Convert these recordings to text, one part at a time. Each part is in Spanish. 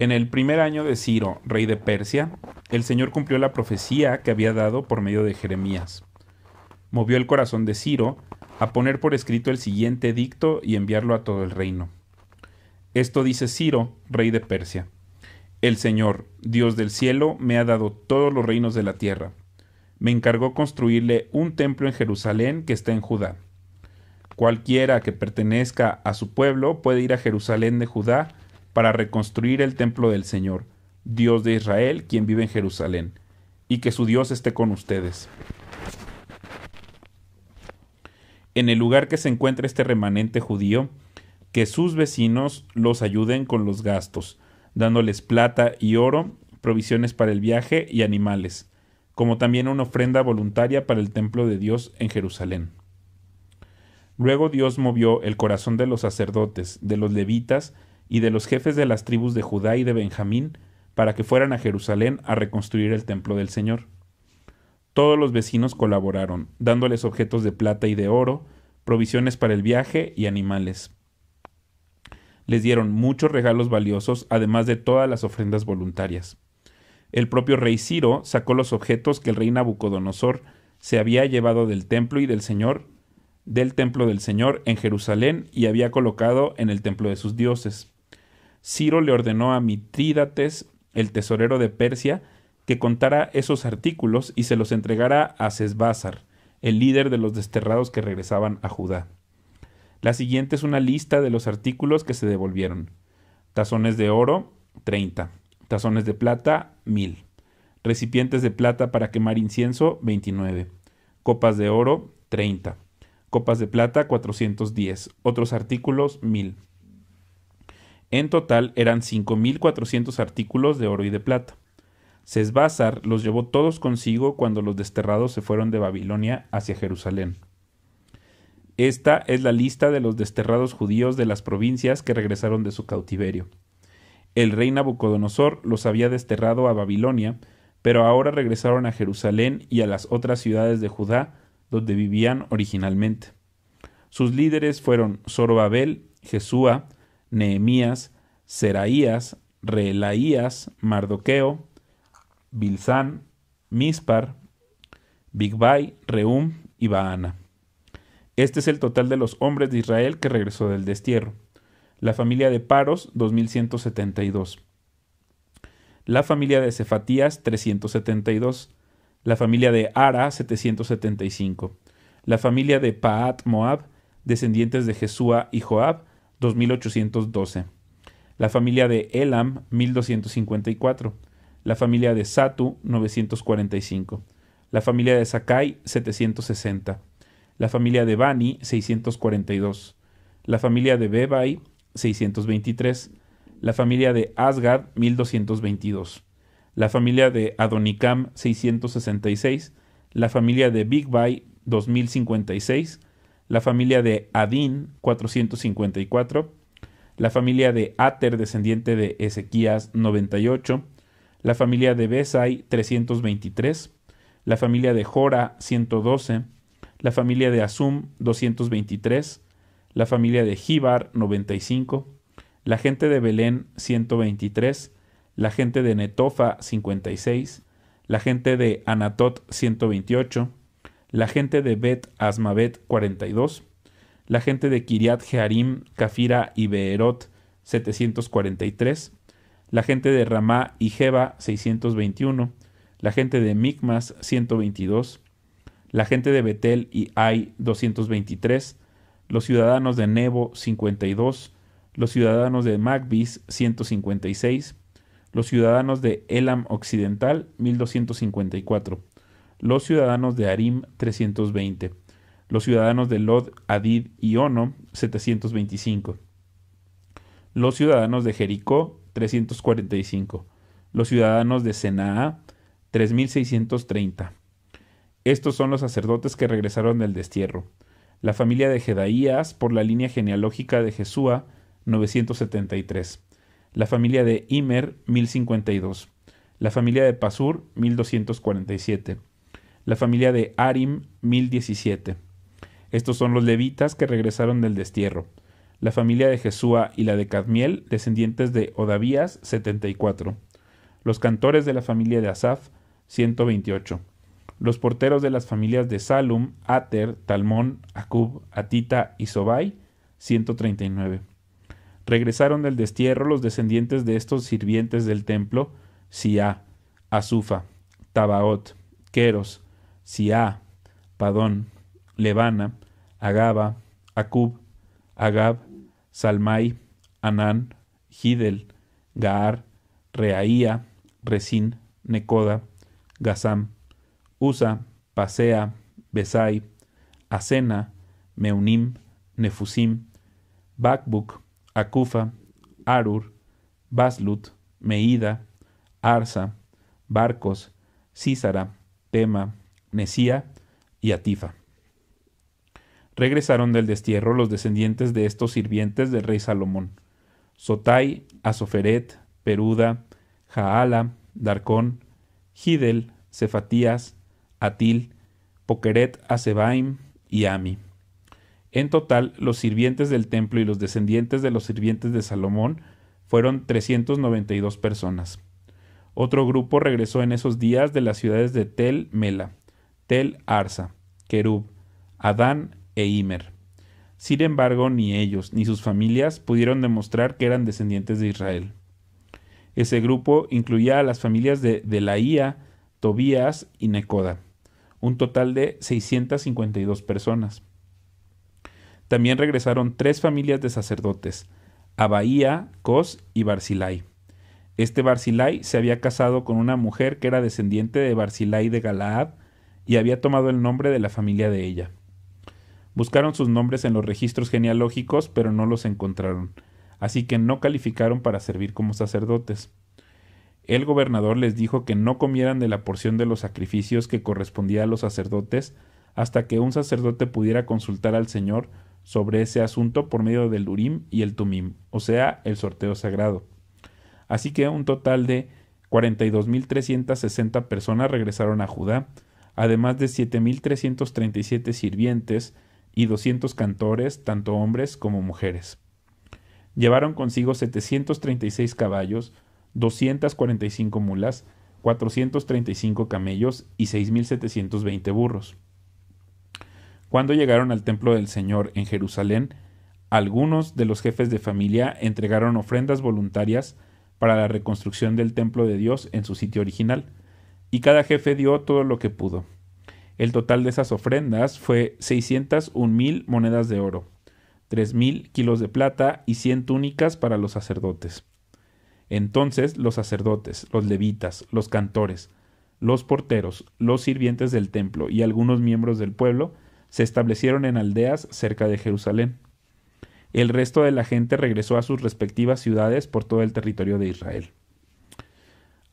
En el primer año de Ciro, rey de Persia, el Señor cumplió la profecía que había dado por medio de Jeremías. Movió el corazón de Ciro a poner por escrito el siguiente edicto y enviarlo a todo el reino. Esto dice Ciro, rey de Persia. El Señor, Dios del cielo, me ha dado todos los reinos de la tierra. Me encargó construirle un templo en Jerusalén que está en Judá. Cualquiera que pertenezca a su pueblo puede ir a Jerusalén de Judá para reconstruir el templo del Señor, Dios de Israel, quien vive en Jerusalén, y que su Dios esté con ustedes. En el lugar que se encuentra este remanente judío, que sus vecinos los ayuden con los gastos, dándoles plata y oro, provisiones para el viaje y animales, como también una ofrenda voluntaria para el templo de Dios en Jerusalén. Luego Dios movió el corazón de los sacerdotes, de los levitas y de los jefes de las tribus de Judá y de Benjamín para que fueran a Jerusalén a reconstruir el templo del Señor. Todos los vecinos colaboraron, dándoles objetos de plata y de oro, provisiones para el viaje y animales. Les dieron muchos regalos valiosos, además de todas las ofrendas voluntarias. El propio rey Ciro sacó los objetos que el rey Nabucodonosor se había llevado del templo y del Señor, del templo del Señor en Jerusalén y había colocado en el templo de sus dioses. Ciro le ordenó a Mitrídates, el tesorero de Persia, que contara esos artículos y se los entregara a Sesbázar, el líder de los desterrados que regresaban a Judá. La siguiente es una lista de los artículos que se devolvieron. Tazones de oro, 30. Tazones de plata, 1000. Recipientes de plata para quemar incienso, 29. Copas de oro, 30. Copas de plata, 410. Otros artículos, 1000. En total eran 5.400 artículos de oro y de plata. sesbázar los llevó todos consigo cuando los desterrados se fueron de Babilonia hacia Jerusalén. Esta es la lista de los desterrados judíos de las provincias que regresaron de su cautiverio. El rey Nabucodonosor los había desterrado a Babilonia, pero ahora regresaron a Jerusalén y a las otras ciudades de Judá donde vivían originalmente. Sus líderes fueron Zorobabel, Jesúa, Nehemías, Seraías, Reelaías, Mardoqueo, Bilsán, Mispar, Bigbai, Reum y Baana. Este es el total de los hombres de Israel que regresó del destierro. La familia de Paros, 2172. La familia de Cefatías, 372. La familia de Ara, 775. La familia de Paat Moab, descendientes de Jesúa y Joab, 2812. La familia de Elam, 1254. La familia de Satu, 945. La familia de Sakai, 760. La familia de Bani, 642. La familia de Bebai, 623. La familia de Asgard, 1222. La familia de Adonicam, 666. La familia de Bigbai, 2056 la familia de Adín 454, la familia de Ater descendiente de Ezequías 98, la familia de Besai 323, la familia de Jora 112, la familia de Asum 223, la familia de Gibar 95, la gente de Belén 123, la gente de Netofa 56, la gente de Anatot 128, la gente de Bet Asmavet 42, la gente de Kiriat Jearim, Kafira y Beerot 743, la gente de Ramá y Jeba 621, la gente de Mikmas, 122, la gente de Betel y Ai 223, los ciudadanos de Nebo 52, los ciudadanos de Magbis 156, los ciudadanos de Elam Occidental 1254 los ciudadanos de Arim 320, los ciudadanos de Lod, Adid y Ono 725, los ciudadanos de Jericó 345, los ciudadanos de Senaa 3630. Estos son los sacerdotes que regresaron del destierro. La familia de Jedaías por la línea genealógica de Jesúa 973, la familia de Imer 1052, la familia de Pasur 1247, la familia de Arim 1017. Estos son los levitas que regresaron del destierro. La familia de Jesúa y la de Cadmiel, descendientes de Odavías 74. Los cantores de la familia de Asaf 128. Los porteros de las familias de Salum, Ater, Talmón, Acub, Atita y Sobai 139. Regresaron del destierro los descendientes de estos sirvientes del templo, Sia Azufa, Tabaot, Queros, Siá, Padón, Levana, Agaba, Acub, Agab, Salmai, Anán, hidel, Gaar, Reaía, Resín, Necoda, Gazam, Usa, Pasea, Besai, Asena, Meunim, Nefusim, Bakbuk, Akufa, Arur, Baslut, Meida, Arsa, Barcos, Císara, Tema, Nesía y Atifa. Regresaron del destierro los descendientes de estos sirvientes del rey Salomón: Sotai, Asoferet, Peruda, Jaala, Darcón, Hidel, Cefatías, Atil, Pokeret, Asebaim y Ami. En total, los sirvientes del templo y los descendientes de los sirvientes de Salomón fueron 392 personas. Otro grupo regresó en esos días de las ciudades de Tel Mela, Tel Arsa, Kerub, Adán e Ymer. Sin embargo, ni ellos ni sus familias pudieron demostrar que eran descendientes de Israel. Ese grupo incluía a las familias de Delaía, Tobías y Necoda, un total de 652 personas. También regresaron tres familias de sacerdotes, Abaía, Cos y Barzilai. Este Barzilai se había casado con una mujer que era descendiente de Barzilai de Galaad, y había tomado el nombre de la familia de ella. Buscaron sus nombres en los registros genealógicos, pero no los encontraron, así que no calificaron para servir como sacerdotes. El gobernador les dijo que no comieran de la porción de los sacrificios que correspondía a los sacerdotes hasta que un sacerdote pudiera consultar al Señor sobre ese asunto por medio del Durim y el Tumim, o sea, el sorteo sagrado. Así que un total de 42.360 personas regresaron a Judá, además de 7.337 sirvientes y 200 cantores, tanto hombres como mujeres. Llevaron consigo 736 caballos, 245 mulas, 435 camellos y 6.720 burros. Cuando llegaron al templo del Señor en Jerusalén, algunos de los jefes de familia entregaron ofrendas voluntarias para la reconstrucción del templo de Dios en su sitio original, y cada jefe dio todo lo que pudo. El total de esas ofrendas fue 601 mil monedas de oro, 3 mil kilos de plata y 100 túnicas para los sacerdotes. Entonces los sacerdotes, los levitas, los cantores, los porteros, los sirvientes del templo y algunos miembros del pueblo se establecieron en aldeas cerca de Jerusalén. El resto de la gente regresó a sus respectivas ciudades por todo el territorio de Israel.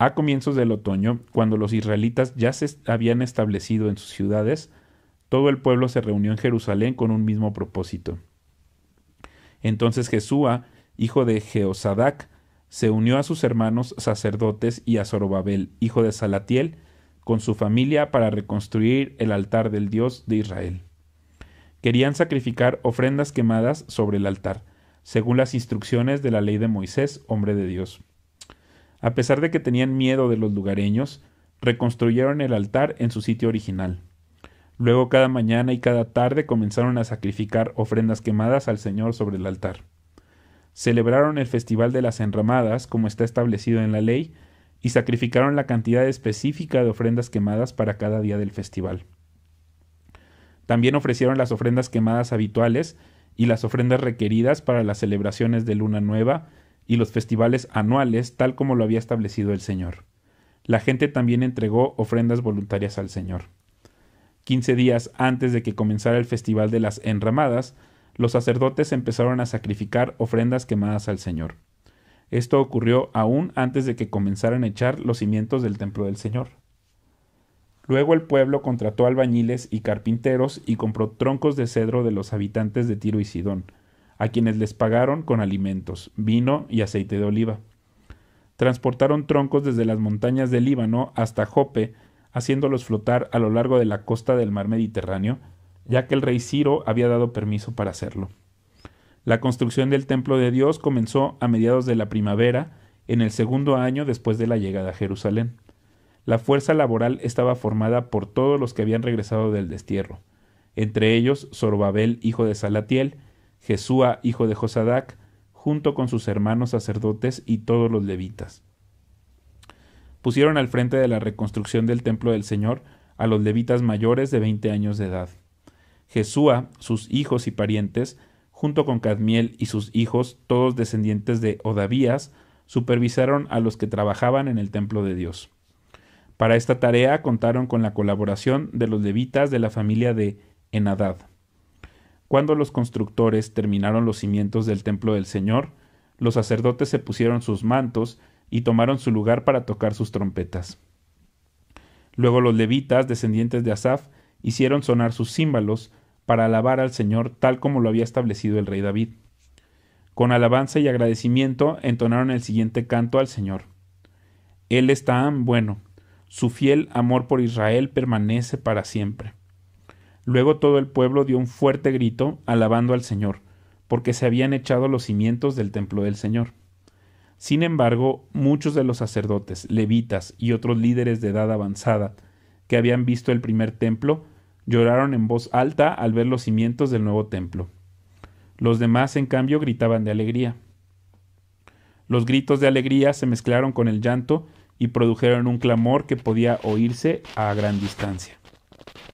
A comienzos del otoño, cuando los israelitas ya se habían establecido en sus ciudades, todo el pueblo se reunió en Jerusalén con un mismo propósito. Entonces Jesúa, hijo de Jeosadac, se unió a sus hermanos sacerdotes y a Zorobabel, hijo de Salatiel, con su familia para reconstruir el altar del Dios de Israel. Querían sacrificar ofrendas quemadas sobre el altar, según las instrucciones de la ley de Moisés, hombre de Dios. A pesar de que tenían miedo de los lugareños, reconstruyeron el altar en su sitio original. Luego cada mañana y cada tarde comenzaron a sacrificar ofrendas quemadas al Señor sobre el altar. Celebraron el Festival de las Enramadas, como está establecido en la ley, y sacrificaron la cantidad específica de ofrendas quemadas para cada día del festival. También ofrecieron las ofrendas quemadas habituales y las ofrendas requeridas para las celebraciones de luna nueva y los festivales anuales tal como lo había establecido el Señor. La gente también entregó ofrendas voluntarias al Señor. Quince días antes de que comenzara el festival de las enramadas, los sacerdotes empezaron a sacrificar ofrendas quemadas al Señor. Esto ocurrió aún antes de que comenzaran a echar los cimientos del templo del Señor. Luego el pueblo contrató albañiles y carpinteros y compró troncos de cedro de los habitantes de Tiro y Sidón, a quienes les pagaron con alimentos, vino y aceite de oliva. Transportaron troncos desde las montañas del Líbano hasta Jope, haciéndolos flotar a lo largo de la costa del mar Mediterráneo, ya que el rey Ciro había dado permiso para hacerlo. La construcción del templo de Dios comenzó a mediados de la primavera, en el segundo año después de la llegada a Jerusalén. La fuerza laboral estaba formada por todos los que habían regresado del destierro, entre ellos Zorobabel, hijo de Salatiel, Jesúa, hijo de Josadac, junto con sus hermanos sacerdotes y todos los levitas. Pusieron al frente de la reconstrucción del templo del Señor a los levitas mayores de veinte años de edad. Jesúa, sus hijos y parientes, junto con Cadmiel y sus hijos, todos descendientes de Odavías, supervisaron a los que trabajaban en el templo de Dios. Para esta tarea contaron con la colaboración de los levitas de la familia de Enadad. Cuando los constructores terminaron los cimientos del templo del Señor, los sacerdotes se pusieron sus mantos y tomaron su lugar para tocar sus trompetas. Luego los levitas, descendientes de Asaf, hicieron sonar sus címbalos para alabar al Señor tal como lo había establecido el rey David. Con alabanza y agradecimiento entonaron el siguiente canto al Señor. Él está bueno, su fiel amor por Israel permanece para siempre. Luego todo el pueblo dio un fuerte grito, alabando al Señor, porque se habían echado los cimientos del templo del Señor. Sin embargo, muchos de los sacerdotes, levitas y otros líderes de edad avanzada, que habían visto el primer templo, lloraron en voz alta al ver los cimientos del nuevo templo. Los demás, en cambio, gritaban de alegría. Los gritos de alegría se mezclaron con el llanto y produjeron un clamor que podía oírse a gran distancia.